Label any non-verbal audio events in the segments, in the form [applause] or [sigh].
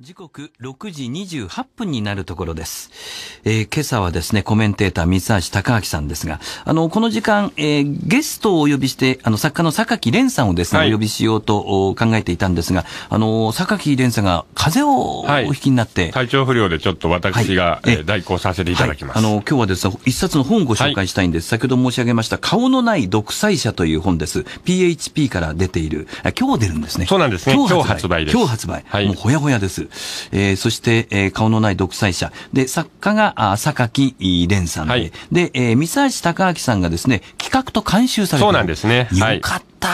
時刻6時28分になるところです。えー、今朝はですね、コメンテーター、三橋隆明さんですが、あの、この時間、えー、ゲストをお呼びして、あの、作家の榊蓮さんをですね、はい、お呼びしようと考えていたんですが、あの、榊蓮さんが風邪をお引きになって、はい、体調不良でちょっと私が、はい、えー、代行させていただきます、はい、あの、今日はですね、一冊の本をご紹介したいんです。先ほど申し上げました、顔のない独裁者という本です。PHP から出ている、今日出るんですね。そうなんですね。今日発売です。今日発売。はい、もうほやほやです。えー、そして、えー、顔のない独裁者。で、作家が、あ榊蓮さんで、はい、で、えー、三橋隆明さんがですね、企画と監修されてそうなんですね。よかった。はいった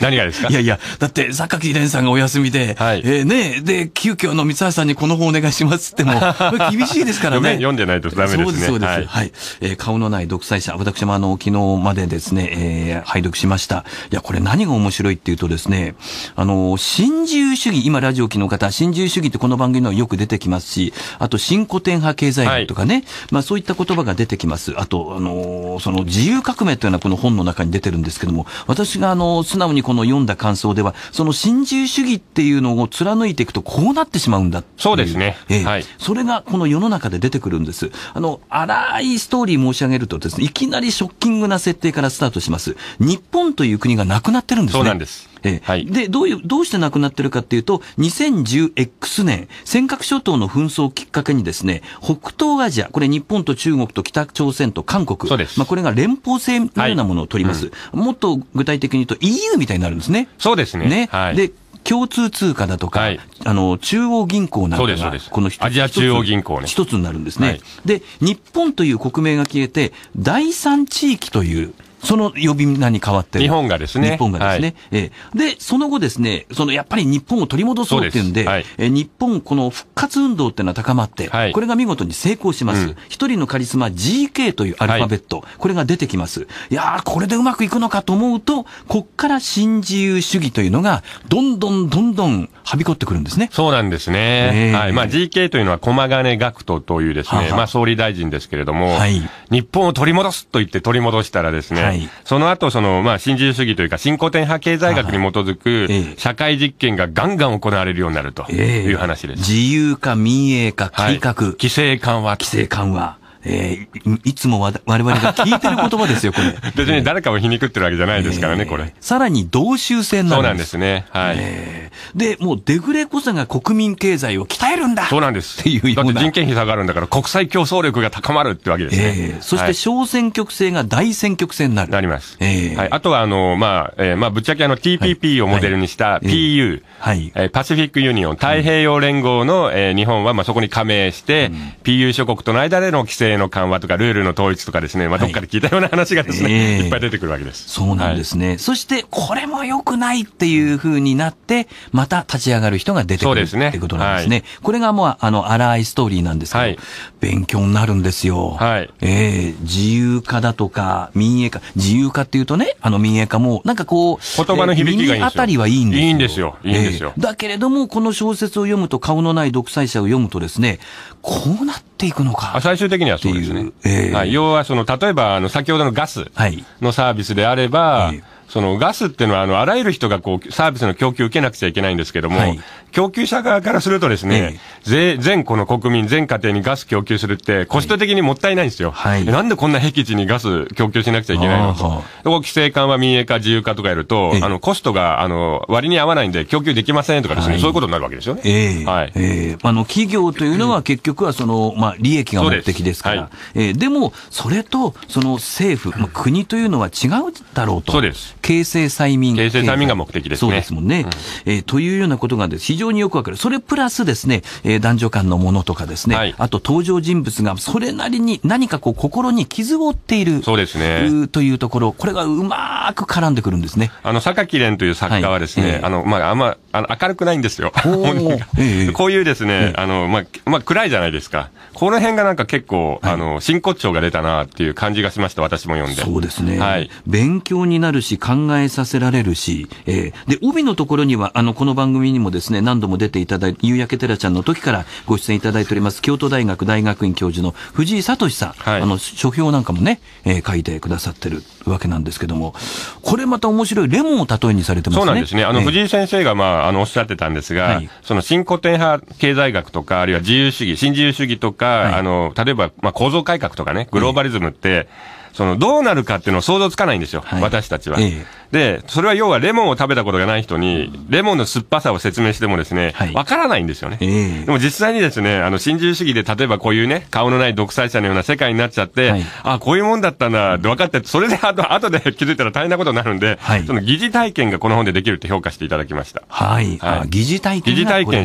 何がですかいやいや、だって榊蓮さんがお休みで、はい、えー、ね、で、急遽の三橋さんにこの本お願いしますっても、[laughs] 厳しいですからね。読んでないとダメですね。そうです、そうです。はい、はい、えー、顔のない独裁者、私もあの、昨日までですね、えー、拝読しました。いや、これ何が面白いっていうとですね、あの、新自由主義、今ラジオ機の方、新自由主義ってこの番組のよく出てきますし、あと、新古典派経済学とかね、はい、まあそういった言葉が出てきます。あと、あのその自由革命というのはこの本の中に出てるんですけども、私私があの、素直にこの読んだ感想では、その新自由主義っていうのを貫いていくとこうなってしまうんだそうですね。ええ、はい。それがこの世の中で出てくるんです。あの、荒いストーリー申し上げるとですね、いきなりショッキングな設定からスタートします。日本という国がなくなってるんですね。そうなんです。えーはい、でどういうどうして亡くなってるかっていうと、2010X 年、尖閣諸島の紛争をきっかけにです、ね、北東アジア、これ、日本と中国と北朝鮮と韓国、まあ、これが連邦制のようなものを取ります、はいうん、もっと具体的に言うと、EU みたいになるんですね。そうですねね、はい、で共通通貨だとか、はい、あの中央銀行などが、このアジア中央銀行ね。一つになるんですね、はい、で、日本という国名が消えて、第三地域というその呼び名に変わってる。日本がですね。日本がですね。はい、えで、その後ですね、そのやっぱり日本を取り戻そうっていうんで、はい、え日本この復活運動っていうのは高まって、はい、これが見事に成功します。一、うん、人のカリスマ GK というアルファベット、これが出てきます。いやー、これでうまくいくのかと思うと、こっから新自由主義というのが、どんどんどんどんはびこってくるんですね。そうなんですね。えー、はい。まあ GK というのは駒金学徒というですね、ははまあ総理大臣ですけれども、はい、日本を取り戻すと言って取り戻したらですね、はいはい、その後、その、まあ、新自由主義というか、新古典派経済学に基づく、社会実験がガンガン行われるようになるという話です。えー、自由化、民営化、改革、はい、規制緩和。規制緩和。えー、いつもわ我々が聞いてる言葉ですよ、これ。[laughs] 別に誰かを皮肉ってるわけじゃないですからね、えー、これ。さらに同州戦なんです。そうなんですね。はい。えー、で、もうデフレこそが国民経済を鍛えるんだそうなんです。っていううだって人件費下がるんだから国際競争力が高まるってわけですね。えー、そして小選挙区制が大選挙区制になる。なります。えー、はい。あとは、あの、まあ、えー、まあ、ぶっちゃけあの TPP をモデルにした PU、はい。はい、パシフィックユニオン、太平洋連合の、えー、日本はまあそこに加盟して、うん、PU 諸国との間での規制の緩和とか、ルールの統一とかですね、まあ、どっかで聞いたような話がですね、はいえー、いっぱい出てくるわけです。そうなんですね。はい、そして、これも良くないっていうふうになって、また立ち上がる人が出てくるってことなんですね。すねはい、これがもう、あの、荒いストーリーなんですけど、はい、勉強になるんですよ。はい。ええー、自由化だとか、民営化、自由化っていうとね、あの民営化も、なんかこう、言葉の響きがいいんですよ。あたりはいいんですよ。いいんですよ。いいんですよ。えー、だけれども、この小説を読むと、顔のない独裁者を読むとですね、こうなっていくのか。最終的にはていう。ね要はその、例えばあの先ほどのガスのサービスであれば、はいそのガスっていうのは、あの、あらゆる人がこう、サービスの供給を受けなくちゃいけないんですけども、はい、供給者側からするとですね、ええ、全この国民、全家庭にガス供給するって、コスト的にもったいないんですよ、はい。なんでこんな僻地にガス供給しなくちゃいけないのと。規制緩和、民営化、自由化とかやると、え、あの、コストが、あの、割に合わないんで供給できませんとかですね、はい、そういうことになるわけですよね。えはい。えあの、企業というのは結局はその、まあ、利益が目的ですから。でえでも、それと、その政府、まあ、国というのは違うだろうと。そうです。形成催眠形成催眠が目的ですね。そうですもんね。うん、えー、というようなことがです、ね、非常によくわかる。それプラスですね、えー、男女間のものとかですね、はい、あと登場人物がそれなりに何かこう心に傷を負っている。そうですね。というところ、これがうまく絡んでくるんですね。あの、榊蓮という作家はですね、はいえー、あの、まあ、あんま、あの、明るくないんですよ。[laughs] えー、こういうですね、えー、あの、まあ、まあ、暗いじゃないですか。この辺がなんか結構、はい、あの、真骨頂が出たなっていう感じがしました、私も読んで。そうですね。はい。勉強になるし、考えさせられるし、えー、で、帯のところには、あの、この番組にもですね、何度も出ていただいて、夕焼け寺ちゃんの時からご出演いただいております、京都大学大学院教授の藤井聡さん、はい、あの、書評なんかもね、えー、書いてくださってるわけなんですけども、これまた面白い、レモンを例えにされてますね。そうなんですね。あの、藤井先生が、まあ、あの、おっしゃってたんですが、はい、その新古典派経済学とか、あるいは自由主義、新自由主義とか、はい、あの、例えば、まあ、構造改革とかね、グローバリズムって、その、どうなるかっていうのを想像つかないんですよ。はい、私たちは。ええで、それは要はレモンを食べたことがない人に、レモンの酸っぱさを説明してもですね、わからないんですよね。えー、でも実際にですね、あの、新自由主義で例えばこういうね、顔のない独裁者のような世界になっちゃって、はい、あ、こういうもんだったんだ、分かって、それであと、後で [laughs] 気づいたら大変なことになるんで、はい、その疑似体験がこの本でできるって評価していただきました。はい。はい、疑似体験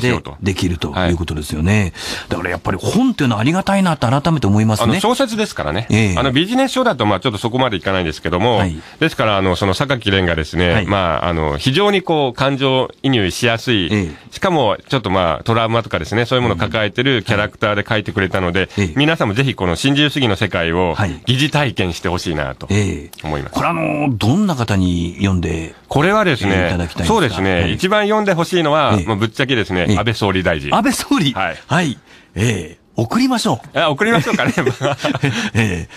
しようと。できるということですよね。はい、だからやっぱり本っていうのはありがたいなって改めて思いますね。あの、小説ですからね。えー、あの、ビジネス書だとまあちょっとそこまでいかないんですけども、はい、ですからあの、その榊がですね、はい、まあ、あの、非常にこう、感情移入しやすい、ええ、しかも、ちょっとまあ、トラウマとかですね、そういうものを抱えてるキャラクターで書いてくれたので、え、皆さんもぜひこの新自由主義の世界を、疑似体験してほしいなと思います。これあの、どんな方に読んでこれはですね、すそうですね、一番読んでほしいのは、まあ、ぶっちゃけですね、安倍総理大臣。安倍総理はい。はい。ええ送りましょう。あ送りましょうかね。[laughs] えー、え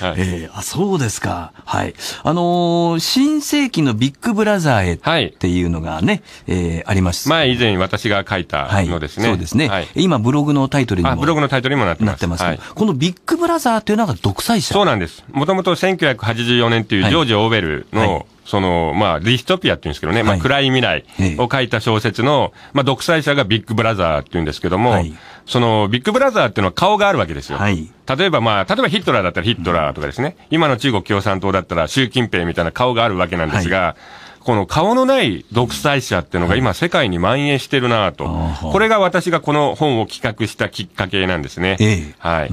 ー、あそうですか。はい。あのー、新世紀のビッグブラザーへっていうのがね、はい、えー、ありまし前以前私が書いたのですね。はい、そうですね、はい、今ブログのタイトルにも。ブログのタイトルにもなってます。なってます、はい、このビッグブラザーというのが独裁者そうなんです。もともと1984年というジョージ・オーベルの、その、まあ、ディストピアって言うんですけどね、はい、まあ、暗い未来を書いた小説の、まあ、独裁者がビッグブラザーって言うんですけども、はい、その、ビッグブラザーっていうのは顔があるわけですよ。はい、例えば、まあ、例えばヒットラーだったらヒットラーとかですね、うん、今の中国共産党だったら習近平みたいな顔があるわけなんですが、はいこの顔のない独裁者っていうのが今世界に蔓延してるなと、これが私がこの本を企画したきっかけなんですね。ええ、はい。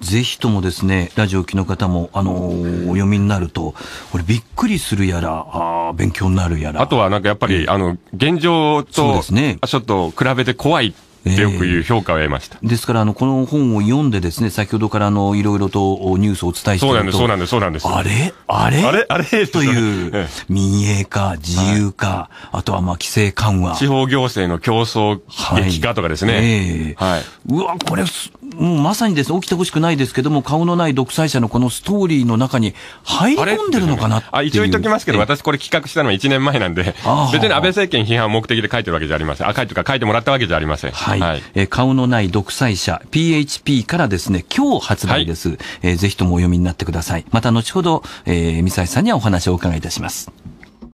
ぜひともですね、ラジオ機の方も、あのー、お読みになると、これびっくりするやら、ああ、勉強になるやら。あとはなんかやっぱり、え、あの、現状と、そうですね。ちょっと比べて怖いっよくいう評価を得ました、えー、ですから、あの、この本を読んでですね、先ほどからあの、いろいろとニュースをお伝えしていると。そうなんです、そうなんです、そうなんです。あれあれあれという、民営化、自由化、はい、あとはまあ、規制緩和。地方行政の競争激化とかですね。はい。えー、はい、うわ、これ、もうまさにですね、起きてほしくないですけども、顔のない独裁者のこのストーリーの中に入り込んでるのかなってあ一応言っときますけど、私これ企画したのは1年前なんで、別に安倍政権批判を目的で書いてるわけじゃありません。赤いとか書いてもらったわけじゃありません。はい。はい、え顔のない独裁者、PHP からですね、今日発売です。はい、えぜひともお読みになってください。また後ほど、えー、三沢さんにはお話をお伺いいたします。